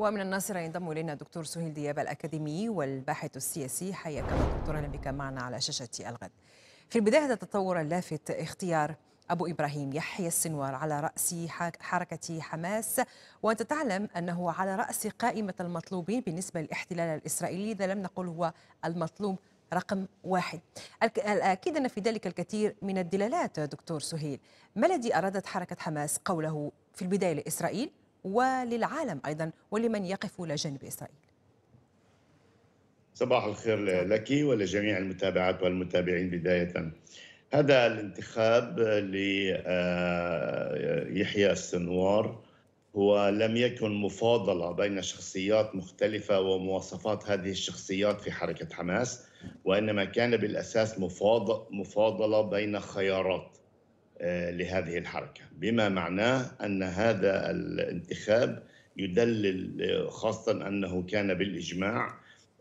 ومن الناصرة ينضم إلينا الدكتور سهيل دياب الأكاديمي والباحث السياسي حياك الله دكتور أهلا بك معنا على شاشة الغد في البداية هذا التطور اللافت اختيار أبو إبراهيم يحيى السنوار على رأس حركة حماس وأنت تعلم أنه على رأس قائمة المطلوبين بالنسبة للاحتلال الإسرائيلي إذا لم نقل هو المطلوب رقم واحد الأكيد أن في ذلك الكثير من الدلالات دكتور سهيل ما الذي أرادت حركة حماس قوله في البداية لإسرائيل وللعالم أيضا ولمن يقف لجانب إسرائيل صباح الخير نعم. لك ولجميع المتابعات والمتابعين بداية هذا الانتخاب ليحيى آه، السنوار هو لم يكن مفاضله بين شخصيات مختلفه ومواصفات هذه الشخصيات في حركه حماس وانما كان بالاساس مفاضله بين خيارات آه، لهذه الحركة بما معناه أن هذا الانتخاب يدلل آه، خاصة أنه كان بالإجماع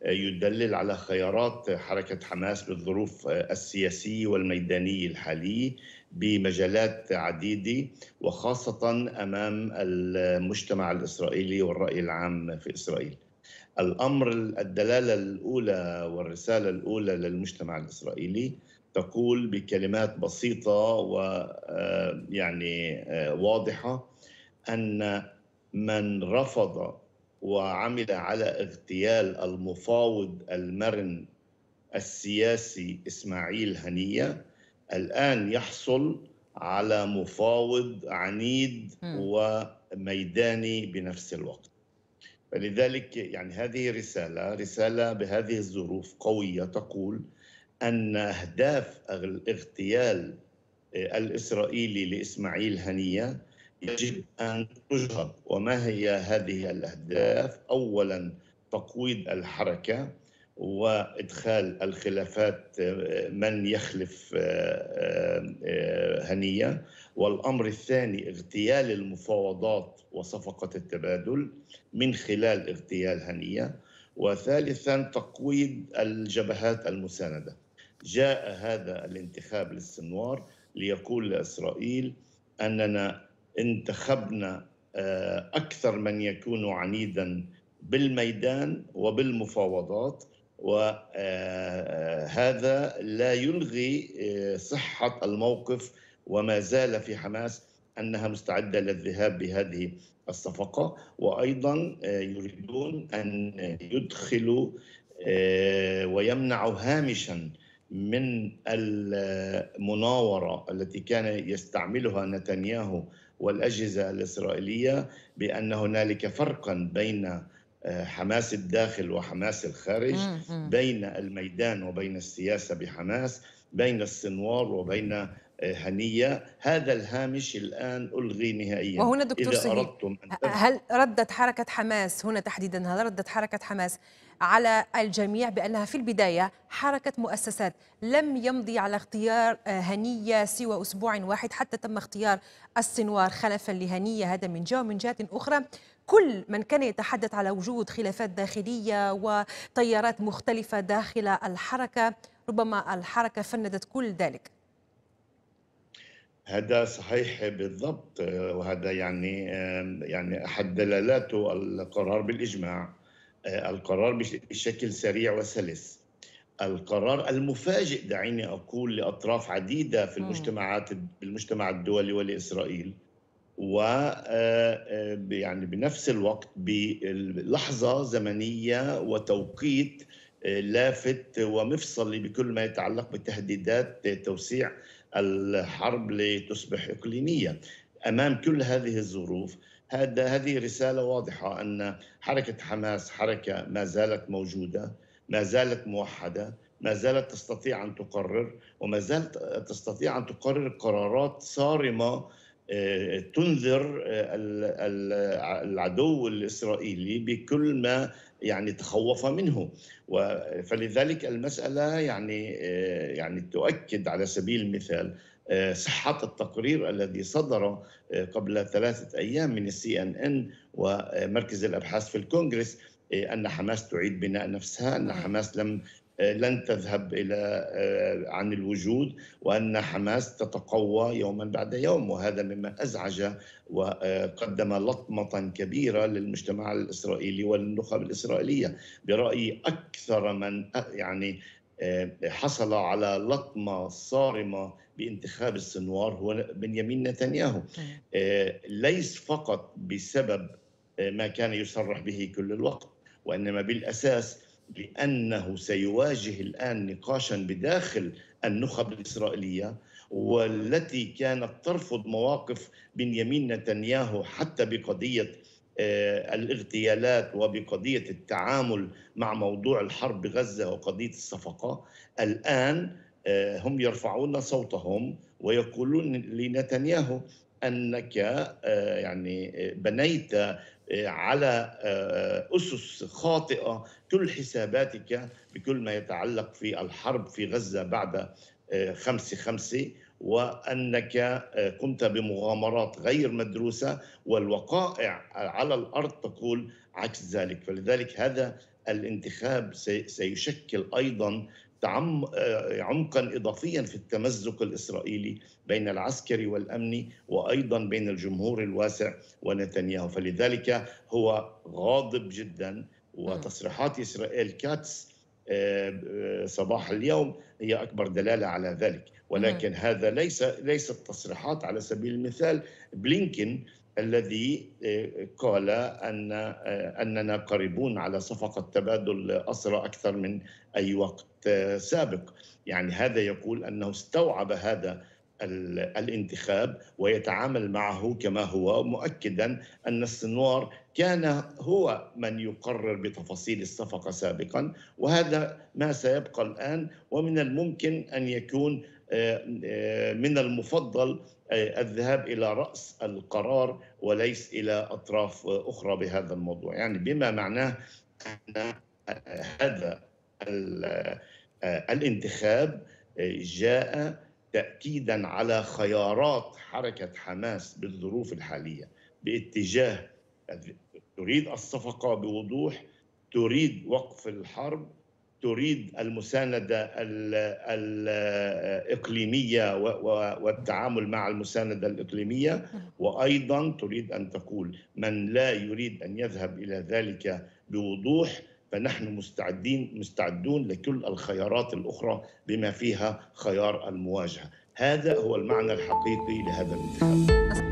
آه، يدلل على خيارات حركة حماس بالظروف السياسية والميدانية الحالية بمجالات عديدة وخاصة أمام المجتمع الإسرائيلي والرأي العام في إسرائيل الأمر الدلالة الأولى والرسالة الأولى للمجتمع الإسرائيلي تقول بكلمات بسيطة ويعني آه، آه، واضحة أن من رفض وعمل على اغتيال المفاوض المرن السياسي إسماعيل هنية الآن يحصل على مفاوض عنيد وميداني بنفس الوقت فلذلك يعني هذه رسالة رسالة بهذه الظروف قوية تقول ان اهداف الاغتيال آه، الاسرائيلي لاسماعيل هنيه يجب ان تجهض وما هي هذه الاهداف اولا تقويض الحركه وادخال الخلافات آه، من يخلف آه، هنيه والامر الثاني اغتيال المفاوضات وصفقه التبادل من خلال اغتيال هنيه وثالثا تقويض الجبهات المسانده جاء هذا الانتخاب للسنوار ليقول لاسرائيل اننا انتخبنا آه، اكثر من يكون عنيدا بالميدان وبالمفاوضات وهذا آه، لا يلغي آه، صحه الموقف وما زال في حماس انها مستعده للذهاب بهذه الصفقه وايضا يريدون ان يدخلوا ويمنعوا هامشا من المناوره التي كان يستعملها نتنياهو والاجهزه الاسرائيليه بان هنالك فرقا بين آه، حماس الداخل وحماس الخارج بين الميدان وبين السياسه بحماس بين السنوار وبين آه، هنيه هذا الهامش الان الغي نهائيا وهنا دكتور إذا أردتم أن هل ردت حركه حماس هنا تحديدا هل ردت حركه حماس على الجميع بأنها في البداية حركة مؤسسات لم يمضي على اختيار آه، هنية سوى أسبوع واحد حتى تم اختيار السنوار خلفا لهنية هذا من جهة ومن جهة أخرى كل من كان يتحدث على وجود خلافات داخلية وتيارات مختلفة داخل الحركة ربما الحركة فندت كل ذلك هذا صحيح بالضبط آه، وهذا يعني يعني احد دلالاته القرار بالاجماع آه، القرار بشكل سريع وسلس القرار المفاجئ دعيني اقول لاطراف عديده في المجتمعات بالمجتمع الدولي ولاسرائيل و آه، آه، يعني بنفس الوقت بلحظه زمنيه وتوقيت لافت ومفصلي بكل ما يتعلق بتهديدات توسيع الحرب لتصبح اقليميه امام كل هذه الظروف هذا هذه رساله واضحه ان حركه حماس حركه ما زالت موجوده ما زالت موحده ما زالت تستطيع ان تقرر وما زالت تستطيع ان تقرر قرارات صارمه تنذر آه، العدو الاسرائيلي بكل ما يعني تخوف منه فلذلك المساله يعني آه، يعني تؤكد على سبيل المثال آه، صحة التقرير الذي صدر قبل ثلاثة أيام من السي أن أن ومركز الأبحاث في الكونغرس أن حماس تعيد بناء نفسها أن حماس لم لن تذهب إلى آه، عن الوجود وأن حماس تتقوى يوما بعد يوم وهذا مما أزعج وقدم لطمة كبيرة للمجتمع الإسرائيلي والنخب الإسرائيلية برأيي أكثر من يعني آه، حصل على لطمة صارمة بانتخاب السنوار هو بنيامين نتنياهو آه، ليس فقط بسبب ما كان يصرح به كل الوقت وإنما بالأساس بانه سيواجه الآن نقاشا بداخل النخب الإسرائيلية والتي كانت ترفض مواقف بنيامين نتنياهو حتى بقضية آه، الاغتيالات وبقضية التعامل مع موضوع الحرب بغزة وقضية الصفقة الآن آه، هم يرفعون صوتهم ويقولون لنتنياهو انك آه، يعني بنيت على آه، أسس خاطئة كل حساباتك بكل ما يتعلق في الحرب في غزة بعد خمسة آه، خمسة وأنك قمت آه، بمغامرات غير مدروسة والوقائع على الأرض تقول عكس ذلك فلذلك هذا الانتخاب سيشكل أيضا تعم آه، عمقا اضافيا في التمزق الاسرائيلي بين العسكري والامني وايضا بين الجمهور الواسع ونتنياهو فلذلك هو غاضب جدا وتصريحات اسرائيل كاتس آه، آه، صباح اليوم هي اكبر دلاله على ذلك نعم. ولكن هذا ليس ليست تصريحات على سبيل المثال بلينكن الذي آه، قال أن آه، أننا قريبون على صفقة تبادل أسرى أكثر من أي وقت آه، سابق يعني هذا يقول أنه استوعب هذا الانتخاب ويتعامل معه كما هو مؤكدا ان السنوار كان هو من يقرر بتفاصيل الصفقه سابقا وهذا ما سيبقى الان ومن الممكن ان يكون آه، آه، من المفضل آه، الذهاب الى راس القرار وليس الى اطراف اخرى بهذا الموضوع يعني بما معناه ان هذا الانتخاب جاء تاكيدا على خيارات حركه حماس بالظروف الحاليه باتجاه تريد الصفقه بوضوح تريد وقف الحرب تريد المساندة الإقليمية والتعامل مع المساندة الإقليمية نعم. وأيضا تريد أن تقول من لا يريد أن يذهب إلى ذلك بوضوح فنحن مستعدين مستعدون لكل الخيارات الأخرى بما فيها خيار المواجهة هذا هو المعنى الحقيقي لهذا الانتخاب